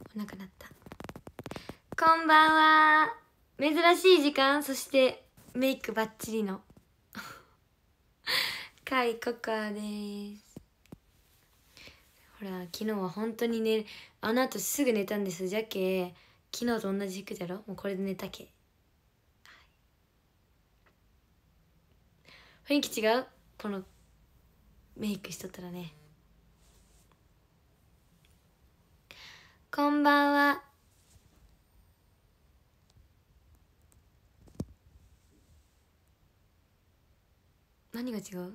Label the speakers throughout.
Speaker 1: お腹なったこんばんは珍しい時間そしてメイクバッチリのかいここですほら昨日は本当に寝るあの後すぐ寝たんですじゃけ昨日と同じ服じゃろもうこれで寝たけ、雰囲気違うこのメイクしとったらねこんばんは。何が違う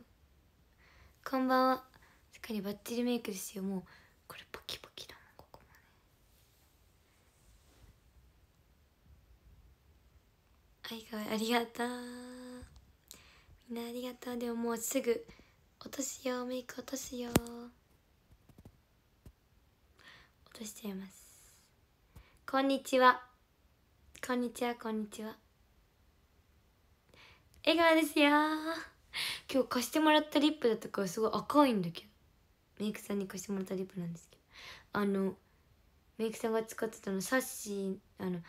Speaker 1: こんばんは。しっかりバッチリメイクですよ。もう、これパキパキだもん、ここもね。あいかわありがとう。みんなありがとう。でももうすぐ、落とすよ、メイク落とすよ。落としちゃいますこんにちはこんにちはこんにちは笑顔ですよ今日貸してもらったリップだったからすごい赤いんだけどメイクさんに貸してもらったリップなんですけどあのメイクさんが使ってたのサッシーあの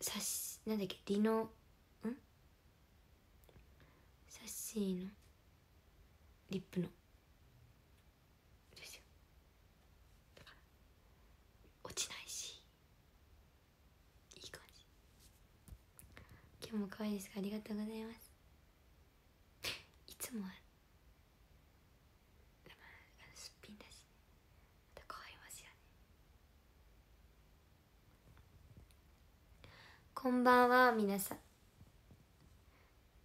Speaker 1: サッシなんだっけリノんサッシーのリップの今日も可愛いですかありがとうございますいつもはすっぴんだしまた変わりますよねこんばんは皆さん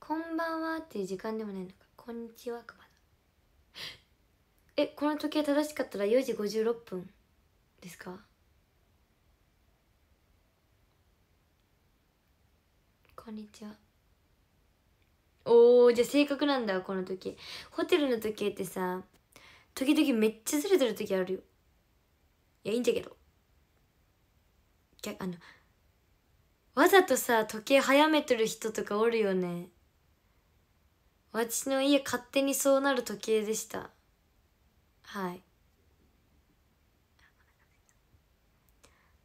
Speaker 1: こんばんはっていう時間でもないのかこんにちはくまだえこの時計正しかったら4時56分ですかこんにちはおーじゃあ正確なんだこの時ホテルの時計ってさ時々めっちゃずれてる時あるよいやいいんじゃけどあのわざとさ時計早めてる人とかおるよね私の家勝手にそうなる時計でしたはい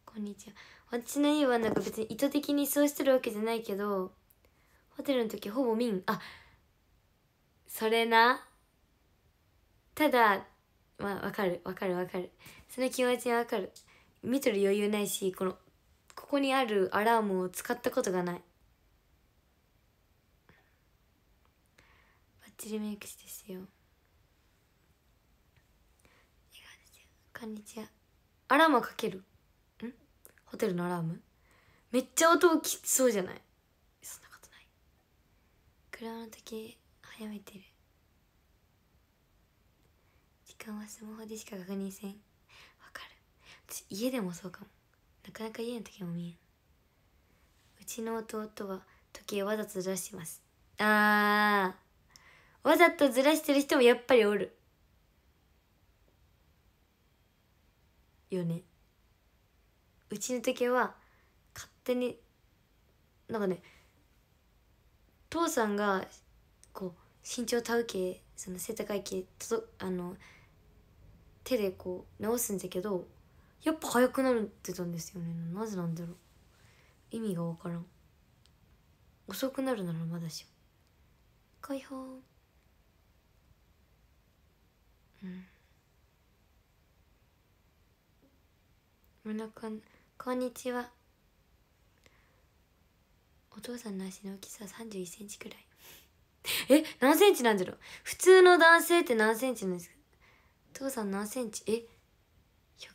Speaker 1: こんにちは私の家はなんか別に意図的にそうしてるわけじゃないけどホテルの時ほぼんあそれなただまあわかるわかるわかるその気持ちわかる見とる余裕ないしこのここにあるアラームを使ったことがないバッチリメイクしてですよこんにちはアラームかけるホテルのアラームめっちゃ音ききそうじゃないそんなことない車の時早めてる時間はスマホでしか確認せんわかる私家でもそうかもなかなか家の時も見えんうちの弟は時計をわざとずらしてますあーわざとずらしてる人もやっぱりおるよねうちの時は勝手になんかね父さんがこう身長体系その背高い系あの手でこう直すんだけどやっぱ速くなるってたんですよねなぜなんだろう意味が分からん遅くなるならまだし解放うんお腹こんにちはお父さんの足の大きさは3 1センチくらいえ何センチなんだろう普通の男性って何センチなんですかお父さん何センチえ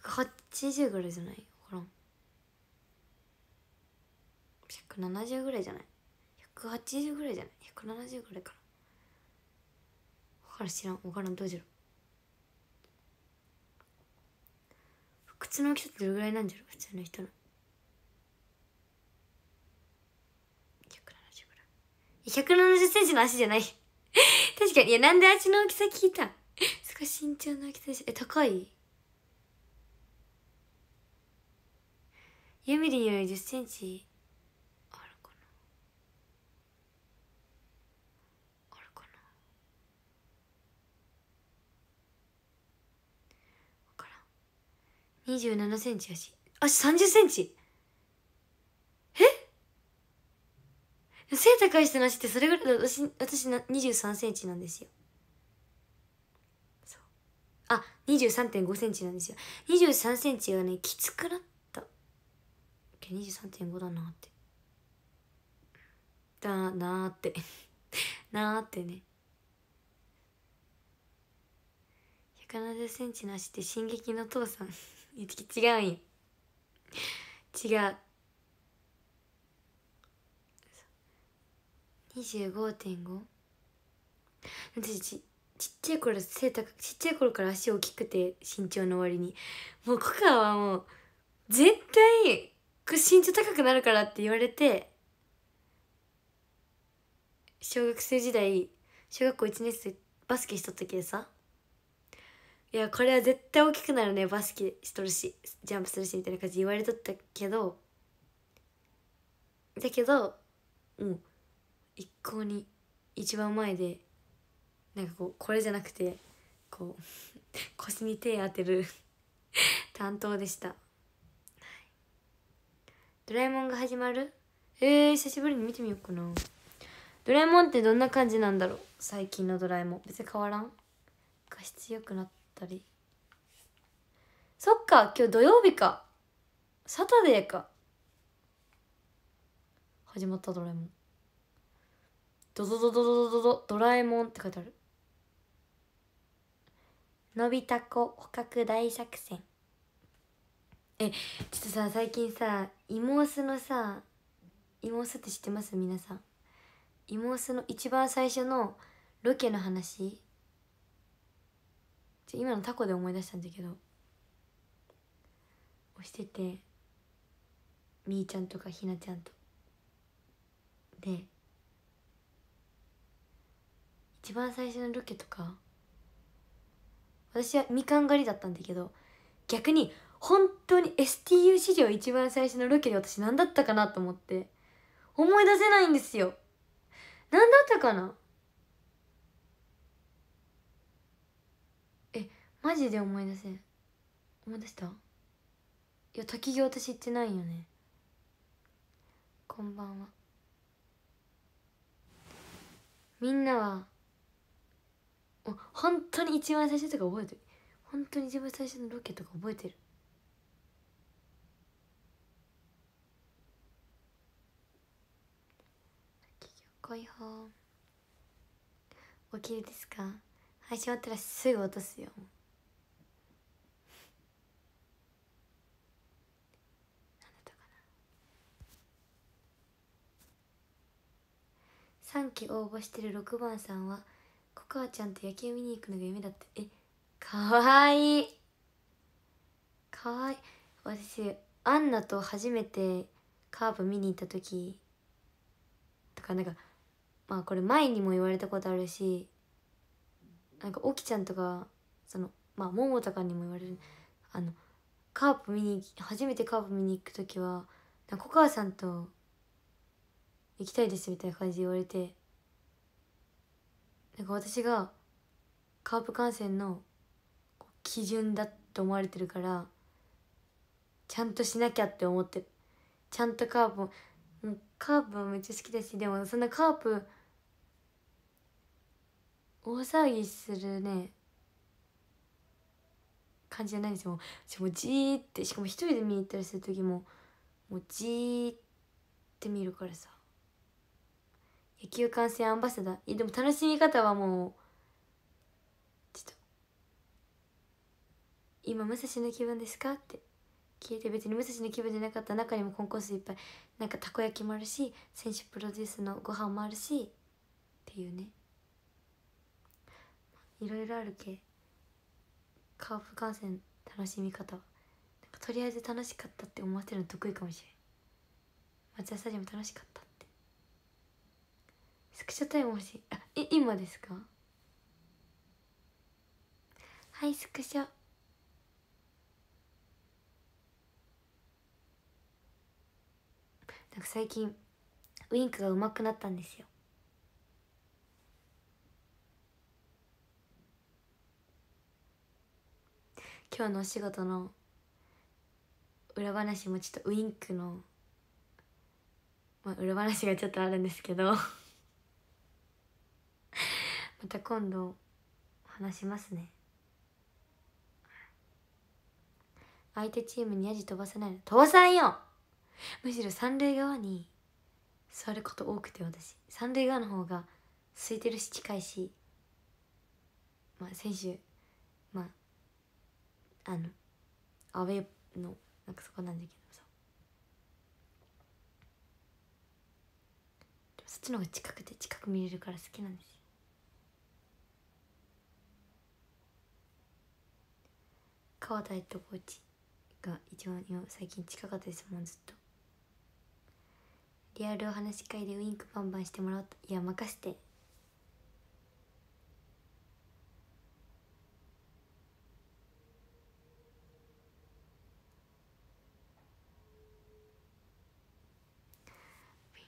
Speaker 1: 180ぐらいじゃないほらん170ぐらいじゃない180ぐらいじゃない170ぐらいかな分からん知らん分からんどうじろ靴の大きさってどれぐらいなんじゃろ普通の人の170ぐらい1 7 0センチの足じゃない 確かにいやなんで足の大きさ聞いたすごい身長の大きさでしえ高いユミリより1 0センチ27センチやし。あ30センチえ背高い人の足ってそれぐらいだ私、私な23センチなんですよ。そう。あ、23.5センチなんですよ。23センチはね、きつくなった。23.5だなって。だなーって なーってね。170センチの足って進撃の父さんゆつき違うん違う25.5私ちちっちゃい頃背高ちっちゃい頃から足大きくて身長の割にもうコカはもう絶対身長高くなるからって言われて小学生時代小学校1年生バスケしとったけどさいやこれは絶対大きくなるねバスケしとるしジャンプするしみたいな感じ言われとったけどだけどもう一向に一番前でなんかこうこれじゃなくてこう 腰に手当てる 担当でした、ドラえもんが始まるえー、久しぶりに見てみようかなドラえもんってどんな感じなんだろう最近のドラえもん別に変わらん画質良くなったったりそっか今日土曜日かサタデーか始まったドラえもんドドドドドドドドラえもんって書いてあるのび太子捕獲大作戦えちょっとさ最近さイモスのさイモスって知ってます皆さんイモスの一番最初のロケの話今のタコで思い出したんだけど押しててみーちゃんとかひなちゃんとで一番最初のロケとか私はみかん狩りだったんだけど逆に本当に STU 史上一番最初のロケで私何だったかなと思って思い出せないんですよ何だったかなマジで思い出せ思い出したいや滝行私行ってないよねこんばんはみんなは本当に一番最初とか覚えてる本当に一番最初のロケとか覚えてる恋う起きるですか配信終わったらすぐ落とすよ3期応募してる6番さんはコカちゃんと野球見に行くのが夢だってえかわいいかわいい私アンナと初めてカーブ見に行った時とかなんかまあこれ前にも言われたことあるしなんかキちゃんとかそのまあもとかにも言われるあのカープ見に初めてカープ見に行く時はコカ川さんと行きたいですみたいな感じで言われてなんか私がカープ観戦の基準だと思われてるからちゃんとしなきゃって思ってるちゃんとカープもカープもめっちゃ好きだしでもそんなカープ大騒ぎするね感じじゃないんですよもうもじーってしかも一人で見に行ったりする時ももうじーって見るからさ野球観戦アンバサダーえでも楽しみ方はもうちょっと「今武蔵の気分ですか?」って聞いて別に武蔵の気分じゃなかった中にもコンコースいっぱいなんかたこ焼きもあるし選手プロデュースのご飯もあるしっていうねいろいろあるけカープ観戦楽しみ方はとりあえず楽しかったって思わせるの得意かもしれん松田さんにも楽しかったスクショタイム欲しいあい今ですかはいスクショなんか最近ウインクが上手くなったんですよ今日のお仕事の裏話もちょっとウインクの、まあ、裏話がちょっとあるんですけど また今度話しますね相手チームにヤジ飛ばせないの飛ばさんよむしろ三塁側に座ること多くて私三塁側の方が空いてるし近いしまあ選手まああのアウェーのなんかそこなんだけどさそっちの方が近くて近く見れるから好きなんですよ川田コーチが一番最近近かったですもんずっとリアルお話会でウインクバンバンしてもらおうといや任せてウン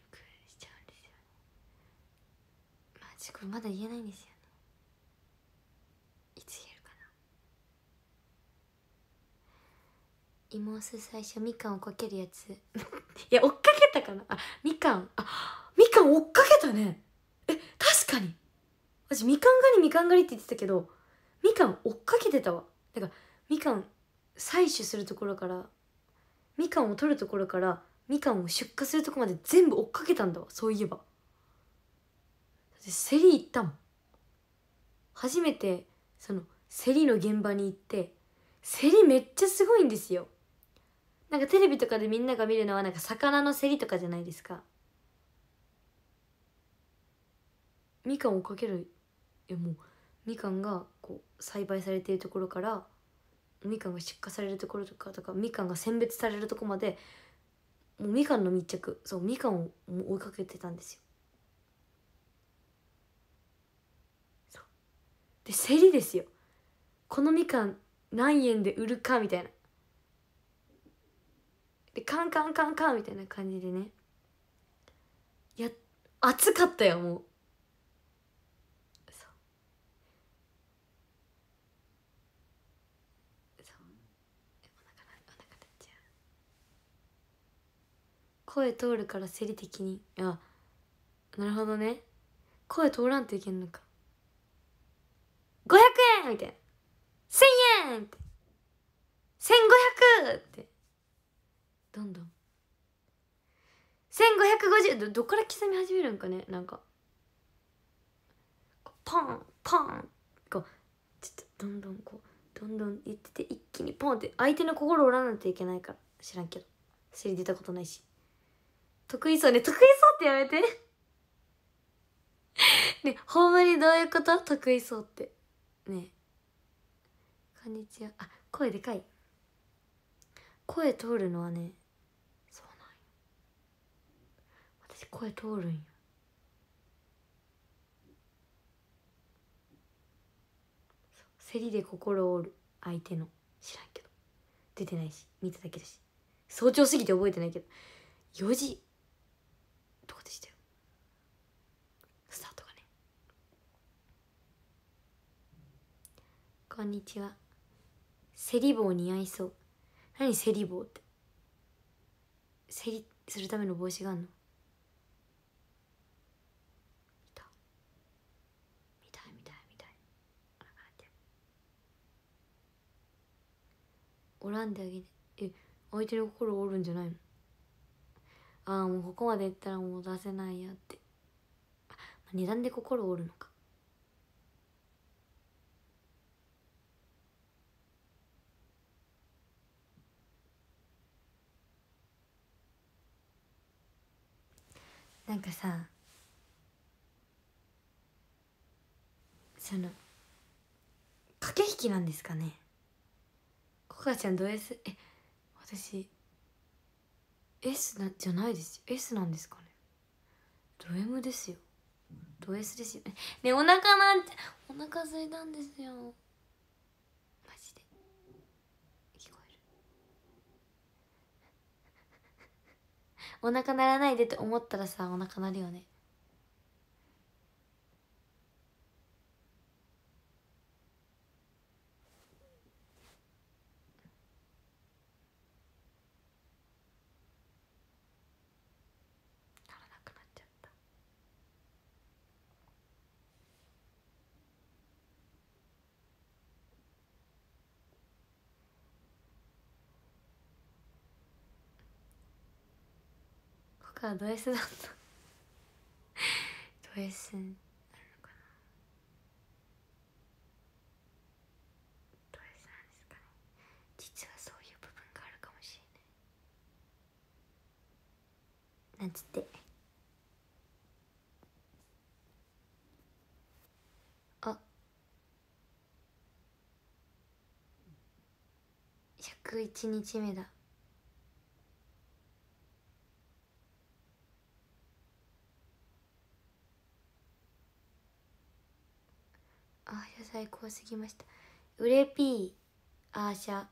Speaker 1: クしちゃうんでこれまだ言えないんですよきます最初みかんをかけるやつ いや追っかけたかなあみかんあみかん追っかけたねえ確かに私みかん狩りみかん狩りって言ってたけどみかん追っかけてたわだからみかん採取するところからみかんを取るところからみかんを出荷するとこまで全部追っかけたんだわそういえばだって競り行ったもん初めてそのセりの現場に行って競りめっちゃすごいんですよなんかテレビとかでみんなが見るのはなんか魚の競りとかじゃないですかみかんをかけるいやもうみかんがこう栽培されているところからみかんが出荷されるところとかとかみかんが選別されるとこまでもうみかんの密着そうみかんを追いかけてたんですよで競りですよこのみかん何円で売るかみたいなでカンカンカンカンみたいな感じでねいや暑かったよもう声通るから生理的にあなるほどね声通らんといけんのか500円みたいな1000円って1500ってどんどん1550どどっから刻み始めるんかねなんかパンパンこうちょっとどんどんこうどんどん言ってて一気にポンって相手の心を折らないといけないから知らんけど知り出たことないし得意そうね得意そうってやめて ねほんまにどういうこと得意そうってねこんにちはあ声でかい声通るのはね私声通るんや競りで心折る相手の知らんけど出てないし見ただけだし早朝すぎて覚えてないけど4時とかでしたよスタートがねこんにちはセリ棒似合いそう何セリ棒ってセリするための帽子があんのんであげてえ相手の心折るんじゃないのああもうここまでいったらもう出せないやって値段で心折るのかなんかさその駆け引きなんですかねほかちゃんド S え私 S なじゃないですよ S なんですかねド M ですよド S ですよねねお腹なんてお腹空いたんですよマジで聞こえる お腹鳴らないでって思ったらさお腹鳴るよねかド S だったド S なのかなド S なんですかね実はそういう部分があるかもしれないなんつってあ101日目だ最高すぎましたうれぴーアーシャ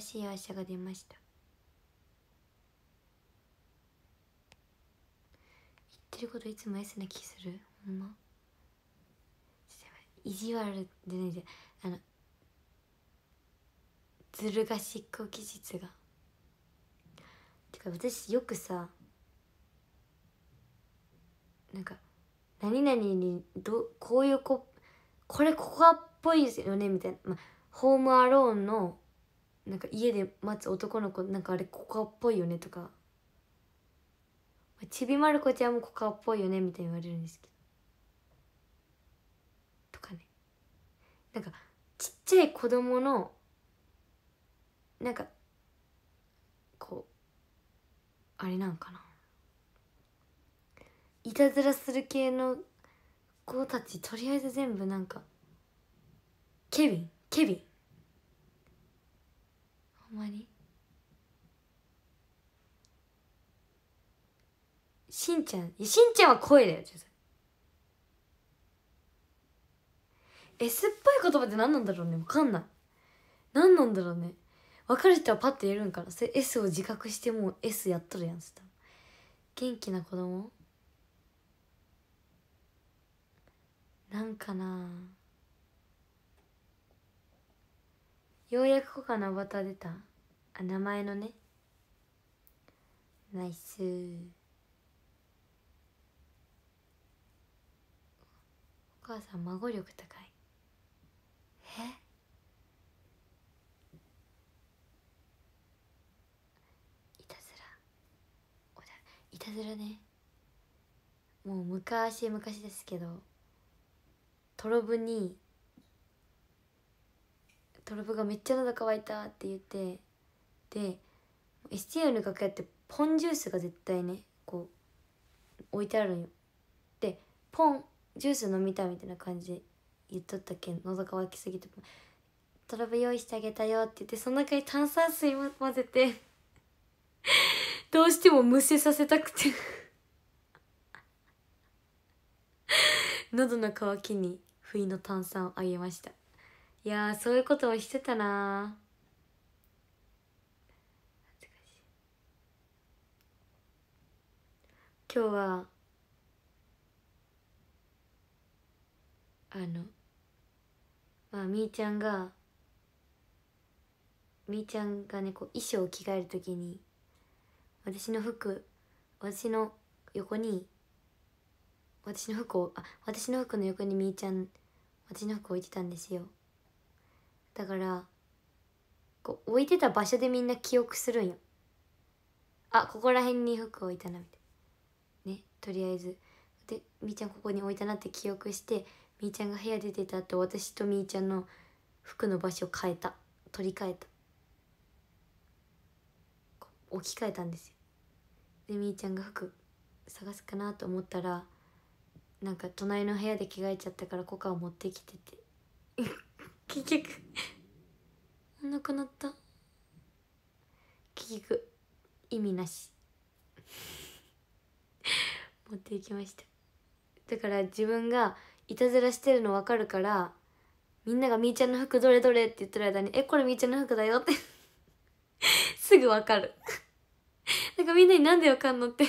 Speaker 1: 新しいアーシャが出ました言ってることいつも S な気するほんま意地悪でねあのずるが賢い期日がてか私よくさなんか何々にどこういうここれここっぽいですよねみたいな、まあ、ホームアローンのなんか家で待つ男の子なんかあれコこっぽいよねとかちびまる子ちゃんもコこっぽいよねみたいに言われるんですけどとかねなんかちっちゃい子供のなんかこうあれなんかないたずらする系の子たちとりあえず全部なんかケビンケビンほんまにしんちゃんいやしんちゃんは声だよちょっとえ酸っぱい言葉って何なんだろうね分かんない何なんだろうね分かる人はパッと言えるんからそれ S を自覚してもう S やっとるやんっつった元気な子供なんかなようやくコカのバタ出たあ名前のねナイスお母さん孫力高いえいたずらおだいたずらねもう昔昔ですけどとろぶにとろぶがめっちゃ喉乾いたって言ってで STU の楽屋ってポンジュースが絶対ねこう置いてあるんよでポンジュース飲みたいみたいな感じで言っとったけん喉乾きすぎてとろぶ用意してあげたよって言ってその中に炭酸水混ぜてどうしてもむせさせたくて喉の渇きにの炭酸をあげましたいやそういうことをしてたな今日はあのまあみーちゃんがみーちゃんがねこう衣装を着替える時に私の服私の横に私の服をあ私の服の横にみーちゃん私の服置いてたんですよだからこう置いてた場所でみんな記憶するんよあここら辺に服置いたなみたいなねとりあえずでみーちゃんここに置いたなって記憶してみーちゃんが部屋出てた後私とみーちゃんの服の場所を変えた取り替えた置き換えたんですよでみーちゃんが服探すかなと思ったらなんか隣の部屋で着替えちゃったからコカを持ってきてて 結局なくなった結局意味なし 持っていきましただから自分がいたずらしてるの分かるからみんなが「みーちゃんの服どれどれ」って言ってる間に「えこれみーちゃんの服だよ」って すぐ分かるなんかみんなになんで分かんのって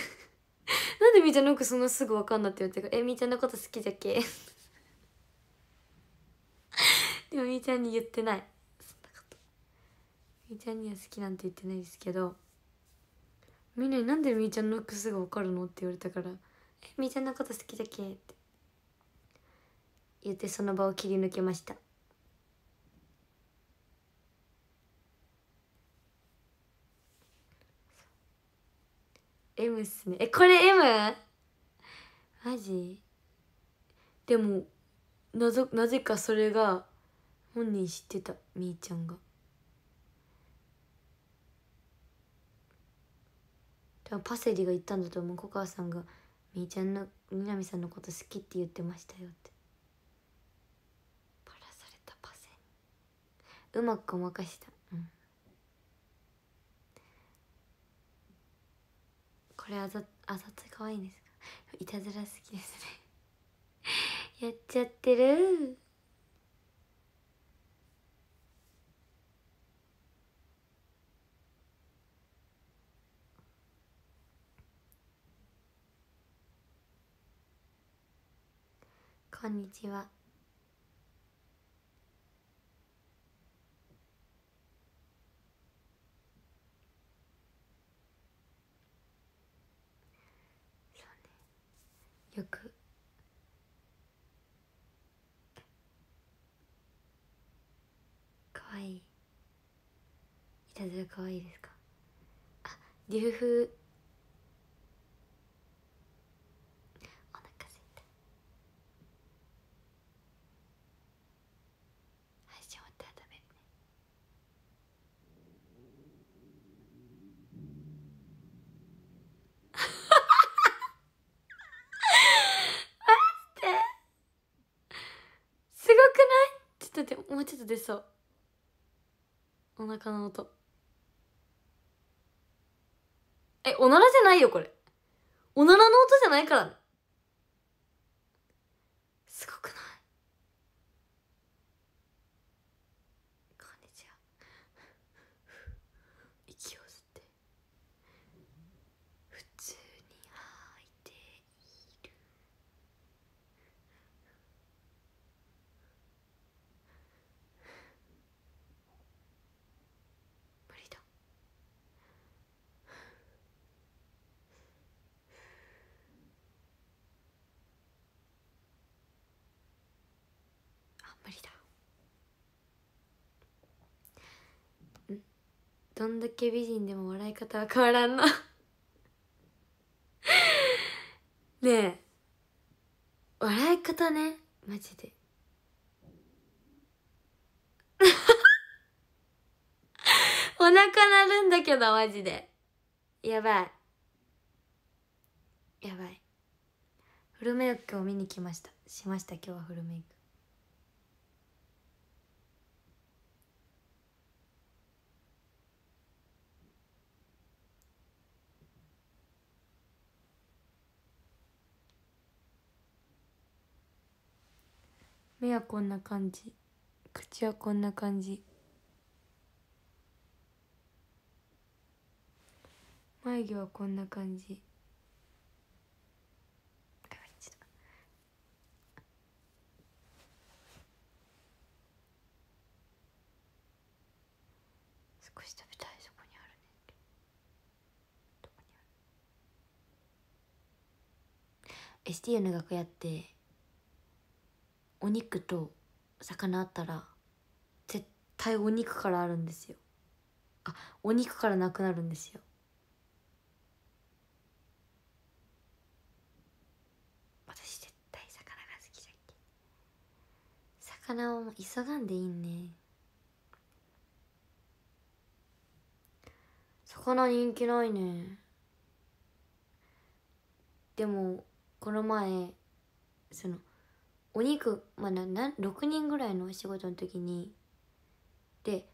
Speaker 1: なんでみーちゃんのくそのすぐ分かんなって言ってるえみーちゃんのこと好きじゃけ でもみーちゃんに言ってないそんなことみーちゃんには好きなんて言ってないですけどみんなになんでみーちゃんの服すぐ分かるのって言われたから「えみーちゃんのこと好きじゃけ」って言ってその場を切り抜けました M っすねえこれ M? マジでもなぞなぜかそれが本人知ってたみーちゃんが多分パセリが言ったんだと思う小川さんが「みーちゃんのみなみさんのこと好きって言ってましたよ」ってバラされたパセリうまくごまかしたこれあざあざと可愛いんですかいたずら好きですね やっちゃってるこんにちはよく可愛いいいたずら可愛いいですかあ竜風ちょっと出そうお腹の音えおならじゃないよこれおならの音じゃないからすごくないどんだけ美人でも笑い方は変わらんの ねえ笑い方ねマジで お腹鳴るんだけどマジでやばいやばいフルメイクを見に来ましたしました今日はフルメイク目はこんな感じ口はこんな感じ眉毛はこんな感じ少し食べたいそこにあるねどこにあるの楽屋ってお肉と魚あったら絶対お肉からあるんですよあお肉からなくなるんですよ私絶対魚が好きじゃっけ魚を急がんでいいね魚人気ないねでもこの前そのお肉、まあ、なな6人ぐらいのお仕事の時にで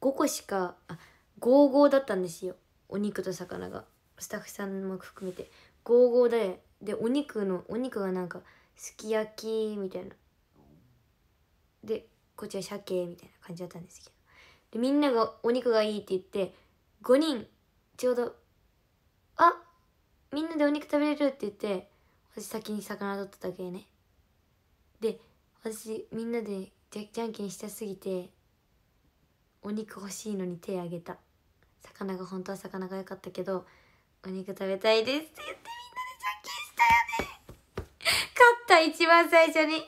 Speaker 1: 5個しかあ5合だったんですよお肉と魚がスタッフさんも含めて5だででお肉のお肉がなんかすき焼きみたいなでこっちは鮭みたいな感じだったんですけどでみんながお肉がいいって言って5人ちょうど「あみんなでお肉食べれる」って言って私先に魚取っただけねで私みんなでじゃんけんしたすぎてお肉欲しいのに手あげた魚が本当は魚が良かったけどお肉食べたいですって言ってみんなでじゃんけんしたよね勝った一番最初に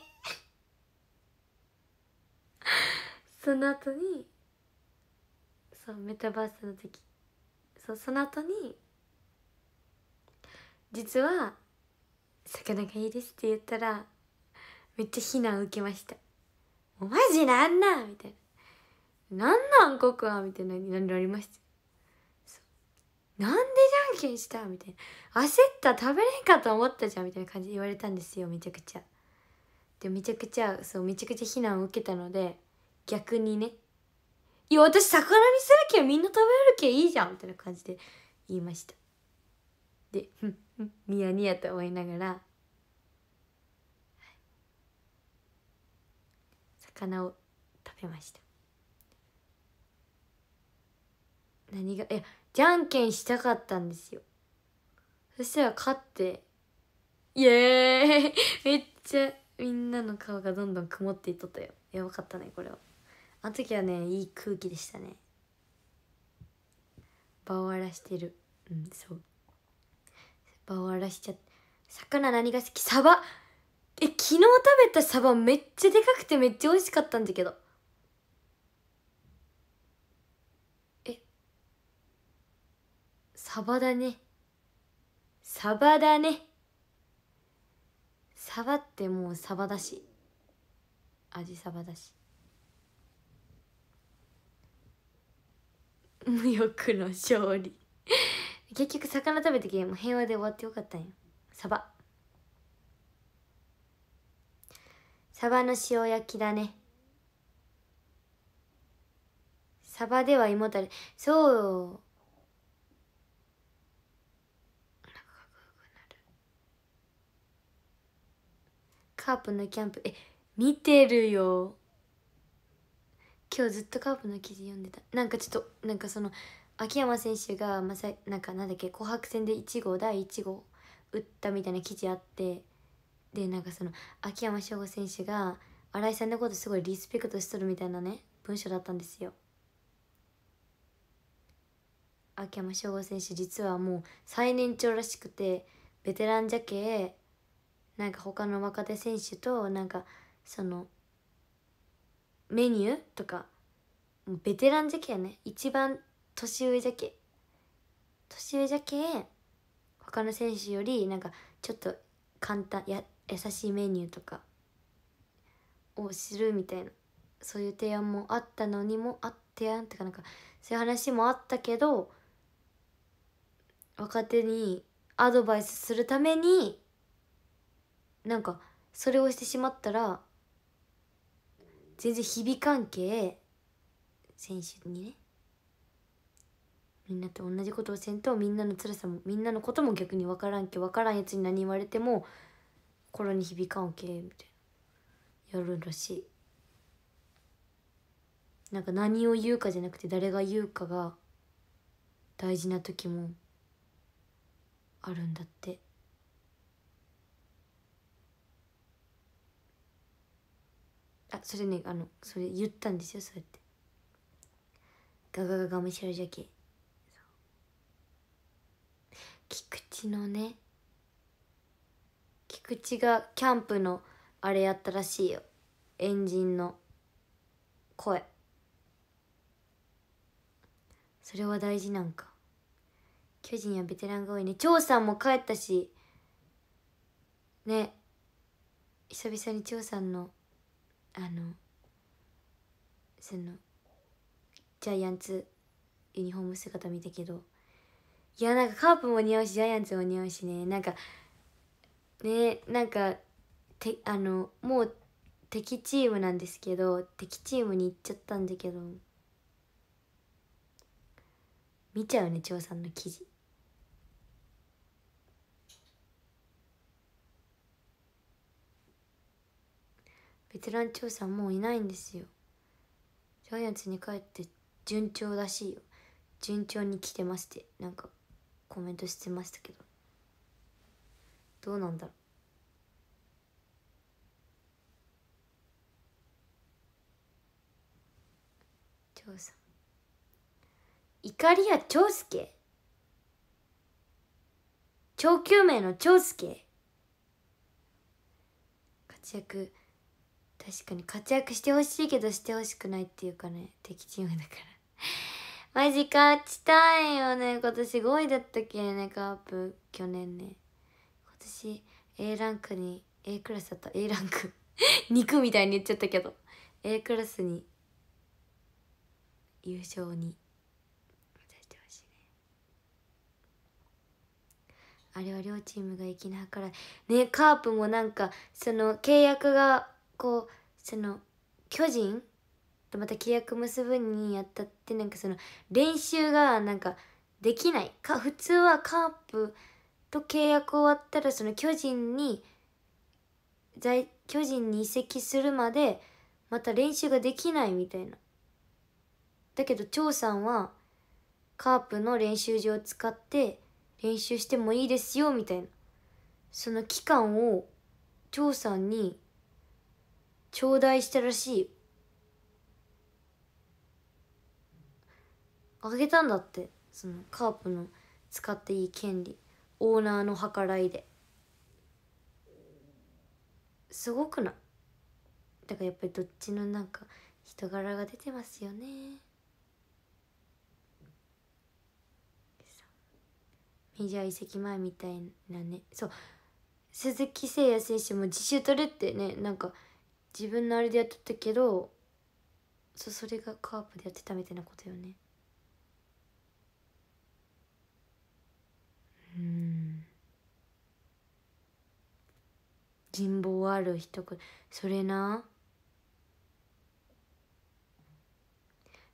Speaker 1: その後にそうメタバースの時そうその後に実は魚がいいですって言ったらめっちゃ非難受けました「マジなんなん?」みたいな「なんなんここは」みたいなになりましたなんでじゃんけんしたみたいな。焦った食べれんかと思ったじゃんみたいな感じで言われたんですよ、めちゃくちゃ。で、めちゃくちゃ、そう、めちゃくちゃ非難を受けたので、逆にね、いや、私魚にするけみんな食べるけんいいじゃんみたいな感じで言いました。で、ふふニヤニヤと思いながら、魚を食べました何がいやじゃんけんしたかったんですよそしたら勝ってイエーイ めっちゃみんなの顔がどんどん曇っていっとったよやばかったねこれはあの時はねいい空気でしたね場を荒らしてるうんそう場を荒らしちゃって魚何が好きサバえ昨日食べたサバめっちゃでかくてめっちゃ美味しかったんだけどえサバだねサバだねサバってもうサバだし味サバだし 無欲の勝利 結局魚食べたけも平和で終わってよかったんよサバサバの塩焼きだねサバでは胃もたれそうカープのキャンプえ見てるよ今日ずっとカープの記事読んでたなんかちょっとなんかその秋山選手がまさなんかなんだっけ紅白戦で1号第1号打ったみたいな記事あってでなんかその秋山翔吾選手が新井さんのことすごいリスペクトしとるみたいなね文章だったんですよ秋山翔吾選手実はもう最年長らしくてベテランじゃけなんか他の若手選手となんかそのメニューとかベテランじゃけやね一番年上じゃけ年上じゃけ他の選手よりなんかちょっと簡単や優しいメニューとかをするみたいなそういう提案もあったのにもあ提案ってかなんかそういう話もあったけど若手にアドバイスするためになんかそれをしてしまったら全然日々関係選手にねみんなと同じことをせんとみんなの辛さもみんなのことも逆に分からんけ分からんやつに何言われても心に響かんけみたいなやるらしいなんか何を言うかじゃなくて誰が言うかが大事な時もあるんだってあそれねあのそれ言ったんですよそうやってガガガガムシロじゃけ菊池のね菊池がキャンプのあれやったらしいよエンジンの声それは大事なんか巨人やベテランが多いね張さんも帰ったしね久々に張さんのあのそのジャイアンツユニフォーム姿見たけどいやなんかカープも似合うしジャイアンツも似合うしねなんかねなんかてあのもう敵チームなんですけど敵チームに行っちゃったんだけど見ちゃうね張さんの記事ベテラン張さんもういないんですよジャイアンツに帰って順調らしいよ順調に来てましてなんかコメントしてましたけどどうなんだろう長さん怒りや長介長久命の長介活躍確かに活躍してほしいけどしてほしくないっていうかね敵チームだから マジ勝ちたいよね今年5位だったっけねカープ去年ね私 A ランクに A クラスだった A ランク 肉みたいに言っちゃったけど A クラスに優勝にてほしいねあれは両チームがきなからねカープもなんかその契約がこうその巨人とまた契約結ぶにやったってなんかその練習がなんかできないか普通はカープと契約終わったらその巨人に在巨人に移籍するまでまた練習ができないみたいな。だけど張さんはカープの練習場を使って練習してもいいですよみたいなその期間を張さんに頂戴したらしいあげたんだってそのカープの使っていい権利。オーナーの計らいですごくないだからやっぱりどっちのなんか人柄が出てますよねメジャー移籍前みたいなねそう鈴木誠也選手も自主トレってねなんか自分のあれでやっとったけどそそれがカープでやってたみたいなことよねうん人望ある人くそれな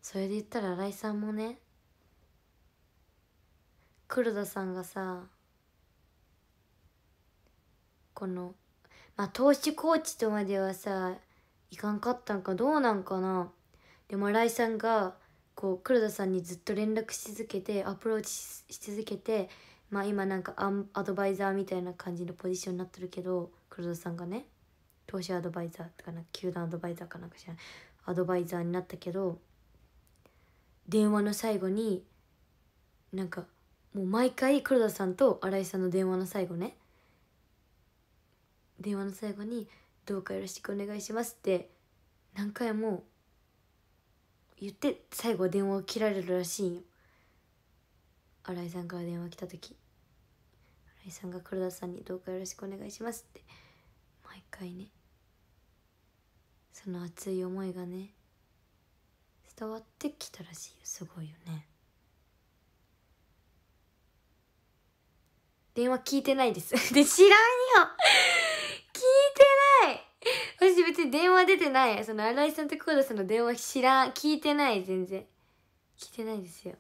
Speaker 1: それで言ったら新井さんもね黒田さんがさこのまあ投手コーチとまではさいかんかったんかどうなんかなでも新井さんがこう黒田さんにずっと連絡し続けてアプローチし続けてまあ今なんかアアドバイザーみたいな感じのポジションになってるけど黒田さんがね投資アドバイザーとかな球団アドバイザーかなんか知らないアドバイザーになったけど電話の最後になんかもう毎回黒田さんと新井さんの電話の最後ね電話の最後に「どうかよろしくお願いします」って何回も言って最後電話を切られるらしいんよ。新井さんから電話来た時新井さんが黒田さんに「どうかよろしくお願いします」って毎回ねその熱い思いがね伝わってきたらしいよすごいよね電話聞いてないです で知らんよ聞いてない私別に電話出てないその新井さんと黒田さんの電話知らん聞いてない全然聞いてないですよ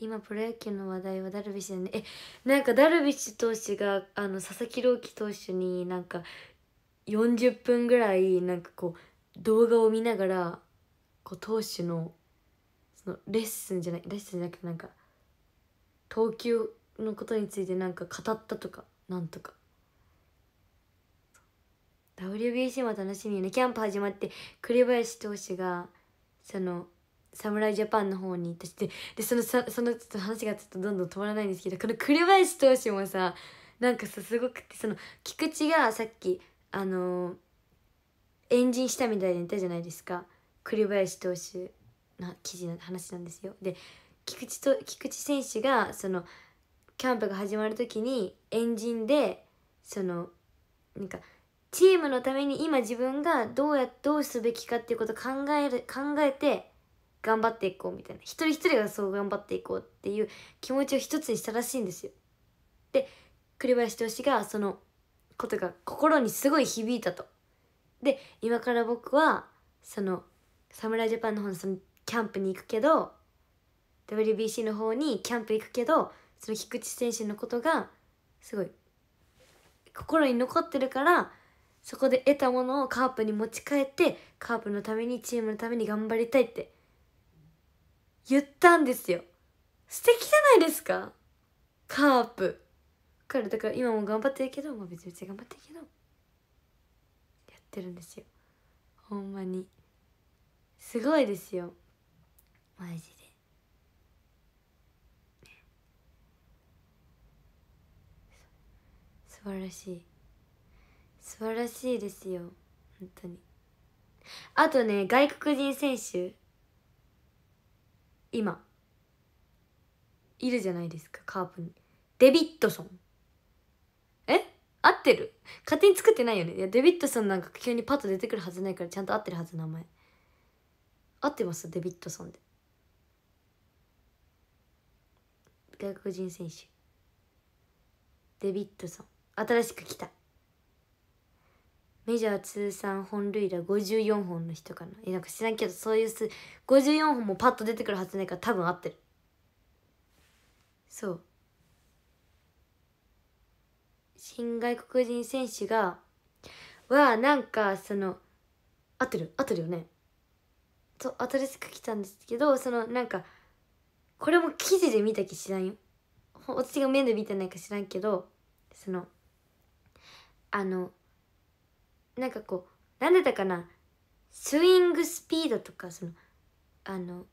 Speaker 1: 今プロ野球の話題はダルビッシュねえなんかダルビッシュ投手があの佐々木朗希投手になんか40分ぐらいなんかこう動画を見ながらこう投手のそのレッスンじゃないレッスンじゃなくてなんか投球のことについてなんか語ったとかなんとか WBC も楽しみよねキャンプ始まって栗林投手がその侍ジャパンの方に行ったしてでそのさそのちょっと話がちょっとどんどん止まらないんですけどこの栗林投手もさなんかさすごくてその菊池がさっきあの円陣したみたいに言ったじゃないですか栗林投手の記事の話なんですよ。で菊池と菊池選手がそのキャンプが始まる時に円陣でそのなんかチームのために今自分がどうやどうすべきかっていうことを考える考えて頑張っていこうみたいな一人一人がそう頑張っていこうっていう気持ちを一つにしたらしいんですよ。で栗林投手がそのことが心にすごい響いたと。で今から僕はその侍ジャパンの方のそのキャンプに行くけど WBC の方にキャンプ行くけどその菊池選手のことがすごい心に残ってるからそこで得たものをカープに持ち帰ってカープのためにチームのために頑張りたいって言ったんですよ素敵じゃないですかカープからだから今も頑張ってるけどもう別々頑張ってるけどやってるんですよほんまにすごいですよマジで素晴らしい素晴らしいですよ本当にあとね外国人選手今いるじゃないですかカープにデビッドソンえ合ってる勝手に作ってないよねいやデビッドソンなんか急にパッと出てくるはずないからちゃんと合ってるはず名前合ってますデビッドソンで外国人選手デビッドソン新しく来たメジャー通算本塁打54本の人かなえなんか知らんけどそういう数54本もパッと出てくるはずないから多分合ってるそう新外国人選手がはなんかその合ってる合ってるよねそう新しく来たんですけどそのなんかこれも記事で見たき知らんよ私が面で見てないか知らんけどそのあのなんかこうなんでだかなスイングスピードとかそのあの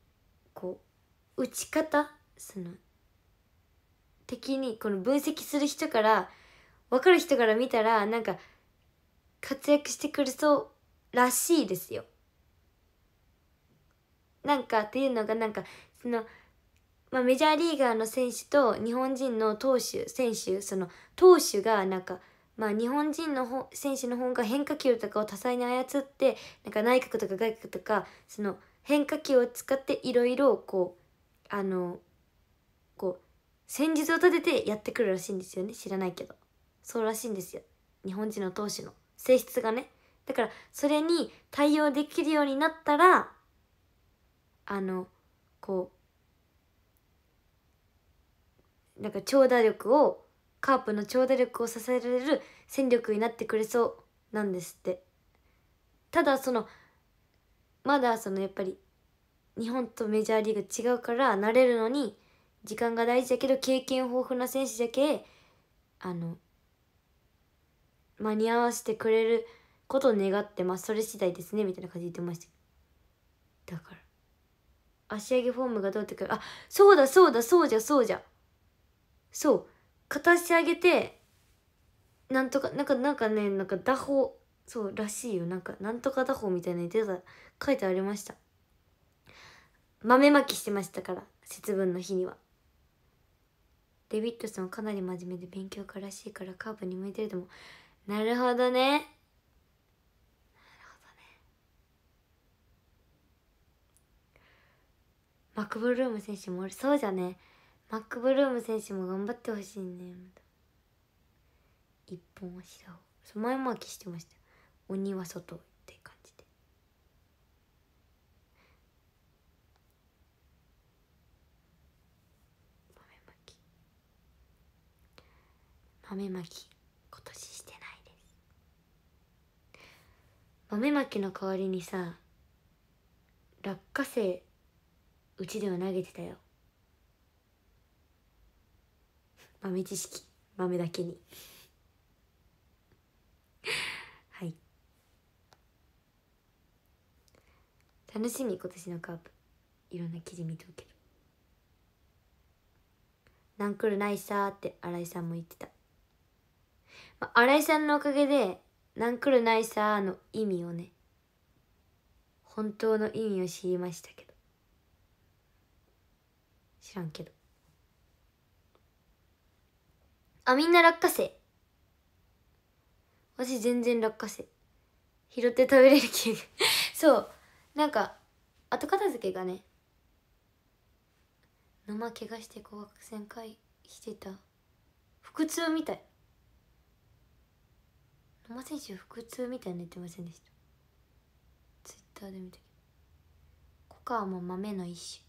Speaker 1: こう打ち方その的にこの分析する人から分かる人から見たらなんか活躍してくれそうらしいですよ。なんかっていうのがなんかその、まあ、メジャーリーガーの選手と日本人の投手選手その投手がなんかまあ、日本人の選手の方が変化球とかを多彩に操ってなんか内角とか外角とかその変化球を使っていろいろこうあのこう戦術を立ててやってくるらしいんですよね知らないけどそうらしいんですよ日本人の投手の性質がねだからそれに対応できるようになったらあのこうなんか長打力をカープの長打力を支えられる戦力になってくれそうなんですってただそのまだそのやっぱり日本とメジャーリーグ違うから慣れるのに時間が大事だけど経験豊富な選手だけあの間に合わせてくれることを願ってますそれ次第ですねみたいな感じで言ってましただから足上げフォームがどうってかあそうだそうだそうじゃそうじゃそう片足上げてなんとかなんかなんかねなんか打法そうらしいよなんかなんとか打法みたいな言ってた書いてありました豆まきしてましたから節分の日にはデビッドさんはかなり真面目で勉強家らしいからカーブに向いてるでもなるほどねなるほどねマクブルーム選手もそうじゃねマックブルーム選手も頑張ってほしいね一本足を前巻きしてました鬼は外って感じで豆まき豆まき今年してないです豆まきの代わりにさ落花生うちでは投げてたよ豆知識豆だけに はい楽しみ今年のカープいろんな記事見ておけるなんくるないさって新井さんも言ってた、ま新井さんのおかげでなんくるないさの意味をね本当の意味を知りましたけど知らんけどあ、みんな落花生。私全然落花生。拾って食べれる気が。そう。なんか、後片付けがね、沼怪我して高額戦会してた。腹痛みたい。沼選手腹痛みたいに言ってませんでした。ツイッターで見たけど。コカアも豆の一種。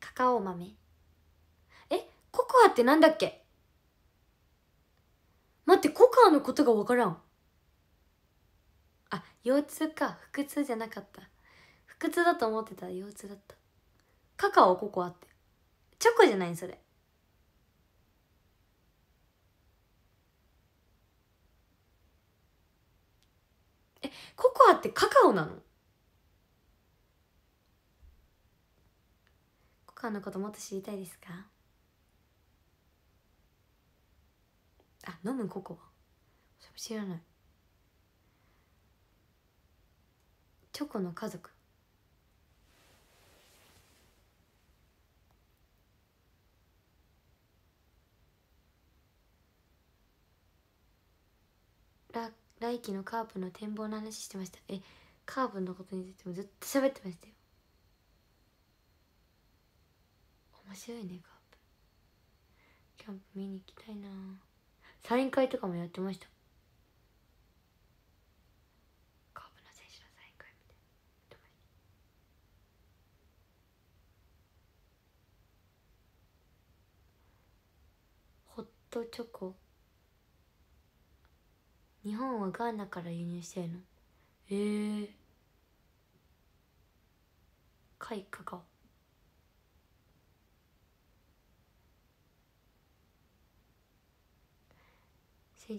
Speaker 1: カカオ豆。えココアってなんだっけ待ってコカのことが分からんあ腰痛か腹痛じゃなかった腹痛だと思ってたら腰痛だったカカオココアってチョコじゃないそれえココアってカカオなのコカのこともっと知りたいですかあ飲むココア知らないチョコの家族来季のカープの展望の話してましたえカープのことについてもずっと喋ってましたよ面白いねカープキャンプ見に行きたいなサイン会とかもやってましたカープの選手のサイン会みたいなホットチョコ日本はガーナから輸入してるのええー、貝カカオ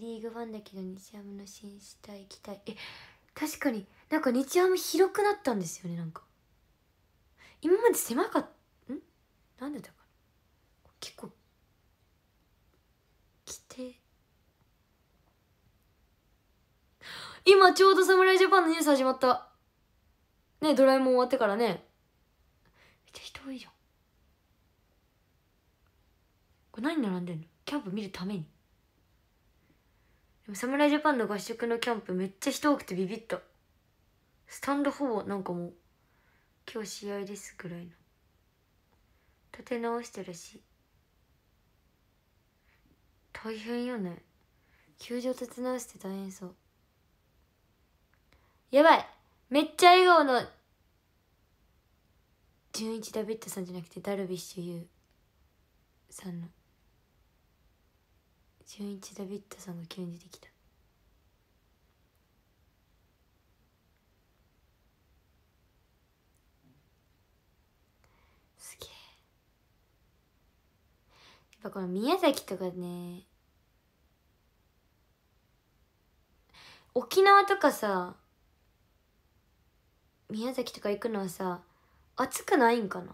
Speaker 1: セ・リーグファンだけど日ハムの新死体期待え確かになんか日ハム広くなったんですよねなんか今まで狭かったんなんでだか結構規て今ちょうど侍ジャパンのニュース始まったねドラえもん終わってからねめっちゃ人多いじゃんこれ何並んでんのキャンプ見るためにでも侍ジャパンの合宿のキャンプめっちゃ人多くてビビったスタンドほぼなんかもう今日試合ですぐらいの立て直してるし大変よね球場立て直して大変そうやばいめっちゃ笑顔の純一ダビッドさんじゃなくてダルビッシュ有さんの純一ダビッドさんが急に出てきたすげえやっぱこの宮崎とかね沖縄とかさ宮崎とか行くのはさ暑くないんかな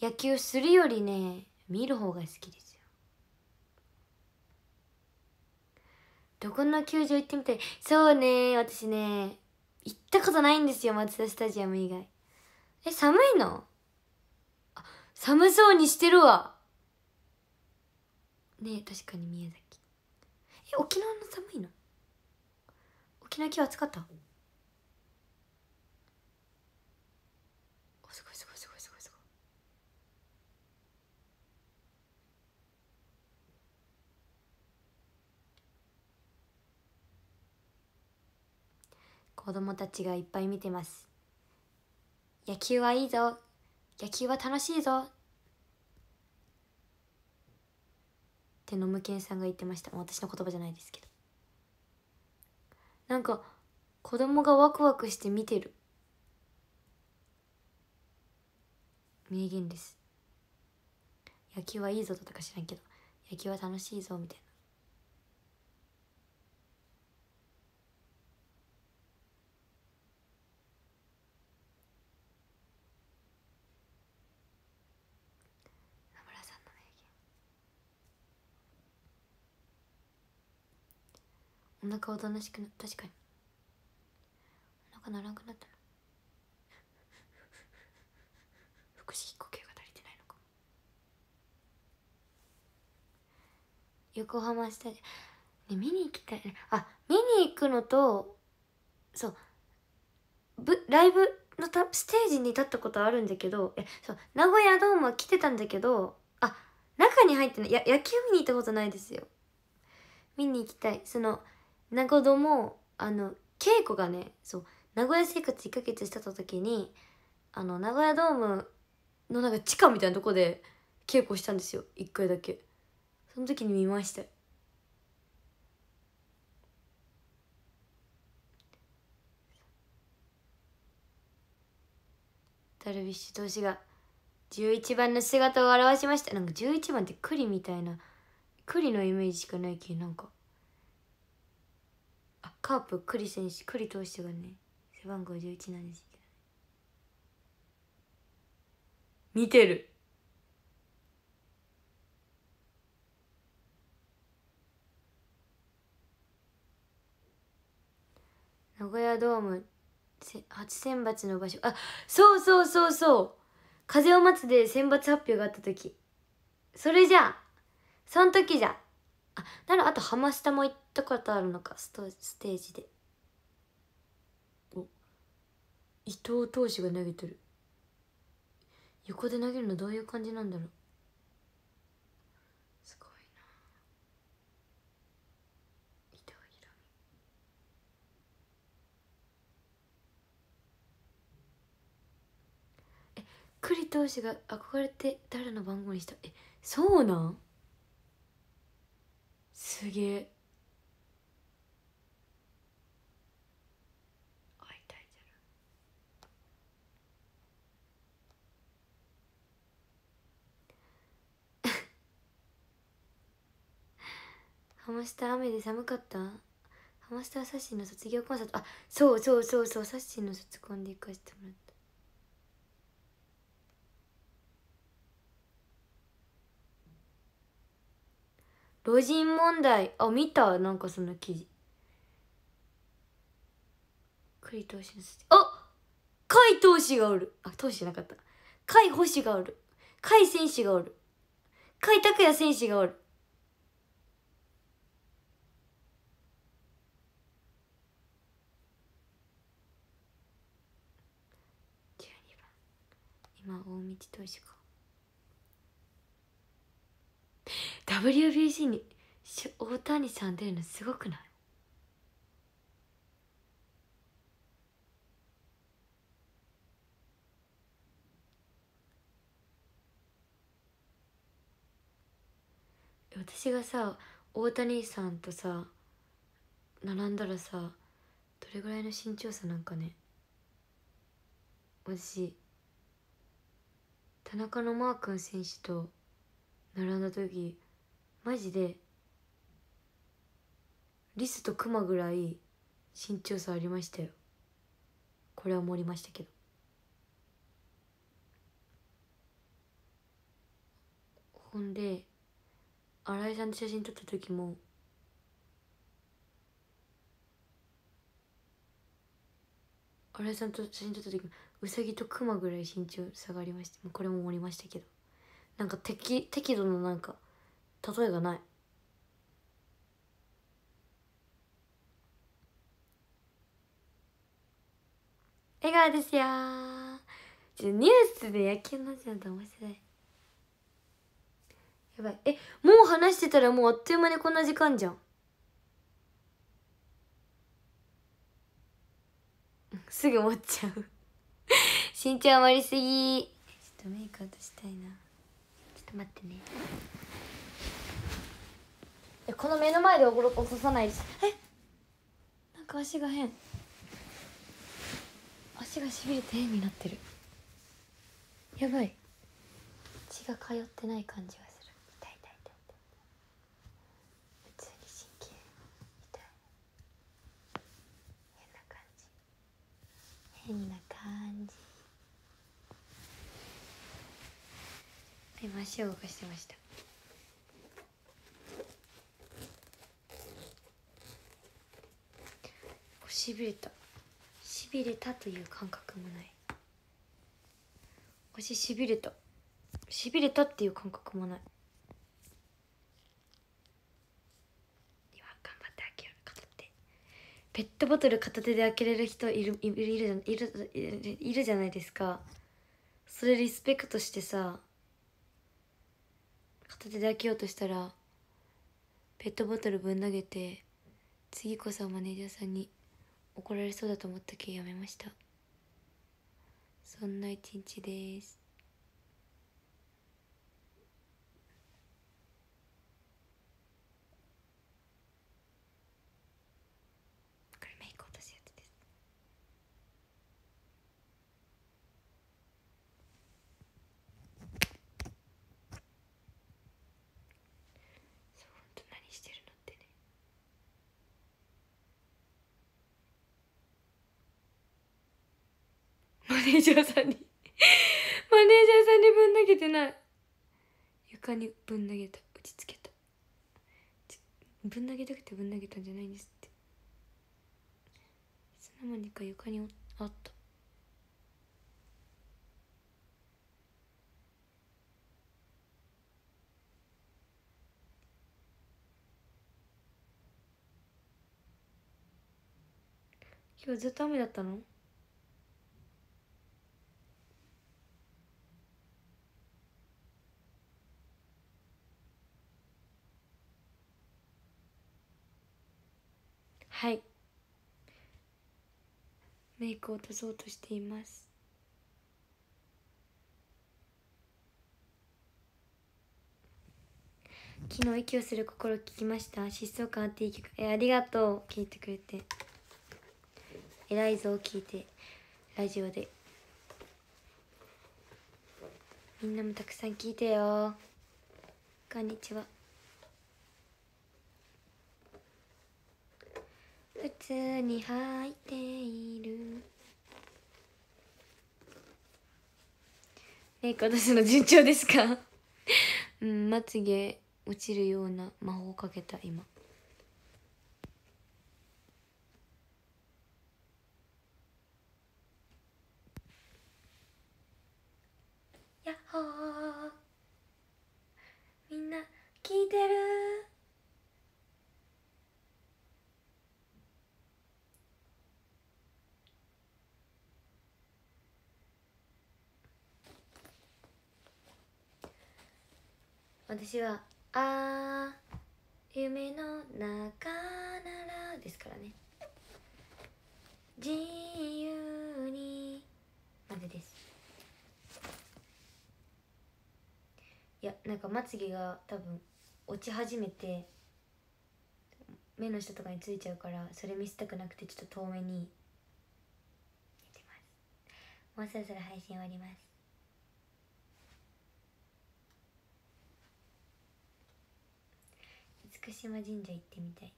Speaker 1: 野球するよりね見る方が好きですよどこの球場行ってみたいそうね私ね行ったことないんですよ松田スタジアム以外え寒いのあ寒そうにしてるわね確かに宮崎え沖縄の寒いの沖縄今日暑かった子供たちがいっぱい見てます。野球はいいぞ野球は楽しいぞってノムケンさんが言ってました。私の言葉じゃないですけど。なんか子供がワクワクして見てる。名言です。野球はいいぞとか知らんけど、野球は楽しいぞみたいな。お腹おとなしくな確かにお腹ならなくなったな腹式呼吸が足りてないのかも横浜スタジね、見に行きたいあ見に行くのとそうぶライブのたステージに立ったことあるんだけどえそう名古屋ドームは来てたんだけどあ中に入ってないや野球見に行ったことないですよ見に行きたいその名古屋もあの稽古がねそう名古屋生活1ヶ月してた時にあの名古屋ドームのなんか地下みたいなとこで稽古したんですよ1回だけその時に見ましたダルビッシュ投手が11番の姿を現しましたなんか11番って栗みたいな栗のイメージしかないけなんかカープ栗選手栗投手がね背番号11なんですけど見てる名古屋ドーム初選抜の場所あそうそうそうそう風を待つで選抜発表があった時それじゃそん時じゃあならあと浜下も行ってったことあるのかストステージで伊藤投手が投げてる横で投げるのどういう感じなんだろうすごいな伊藤ひろみえ栗投手が憧れて誰の番号にしたえそうなんすげえハマスタ雨で寒かったハマスタサッシーの卒業コンサートあそうそうそうそうサッシーの卒コンで行かせてもらった老人問題あ見たなんかその記事栗投手のあ甲斐投手がおるあ投手じゃなかった甲斐星がおる甲斐選手がおる甲斐拓也選手がおる日大使か WBC に大谷さん出るのすごくない私がさ大谷さんとさ並んだらさどれぐらいの身長差なんかね私田中のマー君選手と並んだ時マジでリスとクマぐらい身長差ありましたよこれは盛りましたけどほんで新井さんと写真撮った時も新さんと写真撮った時うさぎとクマぐらい身長下がりましてこれも盛りましたけどなんか適適度のなんか例えがない笑顔ですよニュースで野球のちゃんと面白いやばいえもう話してたらもうあっという間にこんな時間じゃんすぐ持っちゃう 身長余りすぎちょっとメイク落としたいなちょっと待ってねこの目の前で落とさないですえなんか足が変足がしびれて変になってるやばい血が通ってない感じが変な感じ今足を動かしてましたしびれたしびれたという感覚もない腰しびれたしびれたっていう感覚もないペットボトル片手で開けれる人いるいるいるいるいるじゃないですかそれリスペクトしてさ片手で開けようとしたらペットボトルぶん投げて次こそマネージャーさんに怒られそうだと思ったけやめましたそんな一日ですネージャーさんに マネージャーさんにぶん投げてない床にぶん投げた打ちつけたぶん投げたくてぶん投げたんじゃないんですっていつの間にか床にあった今日ずっと雨だったのはいメイクをとそうとしています昨日息をする心聞きました疾走感あっていい曲えありがとう聞いてくれて偉いぞ聞いてラジオでみんなもたくさん聞いてよこんにちは普通に入っているえ、今年の順調ですか うんまつげ落ちるような魔法をかけた今やっほーみんな聞いてる私は「あ夢の中なら」ですからね自由にまでですいやなんかまつげが多分落ち始めて目の下とかについちゃうからそれ見せたくなくてちょっと遠目にってますもうそろそろ配信終わります島神社行ってみたい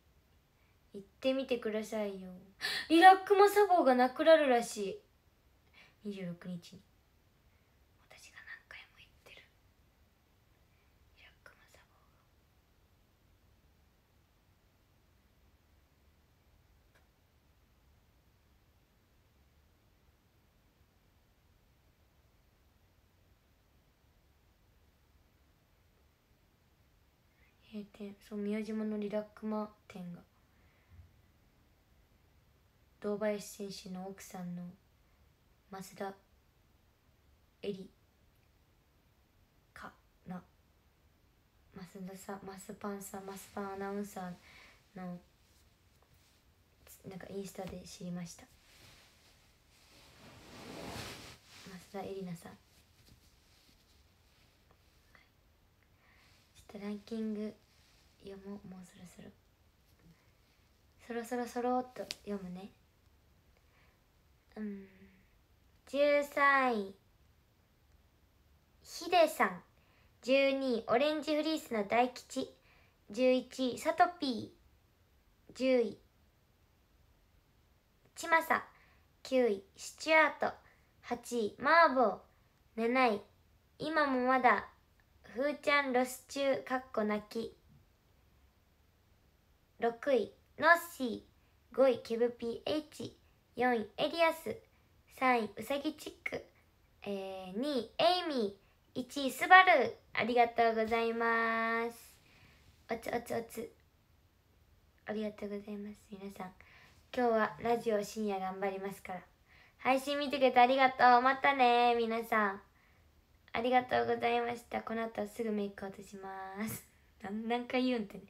Speaker 1: 行ってみてくださいよイラックマ砂防がなくなるらしい26日に閉店そう宮島のリラックマ店が堂林選手の奥さんの増田絵里かな増田さん増パンさん増パンアナウンサーのなんかインスタで知りました増田絵里奈さんとランキング読もうもうそろそろそろそろそろっと読むねうん13位ヒデさん12位オレンジフリースの大吉11位サトピー10位ちまさ9位スチュアート8位マーボー7位今もまだふーちゃんロス中かっこ泣き6位ノッシー5位ケブ PH4 位エリアス3位うさぎチック、えー、2位エイミー1位スバルありがとうございますおつおつおつありがとうございます皆さん今日はラジオ深夜頑張りますから配信見てくれてありがとうまたね皆さんありがとうございましたこの後すぐメイク落とします何回言うんってね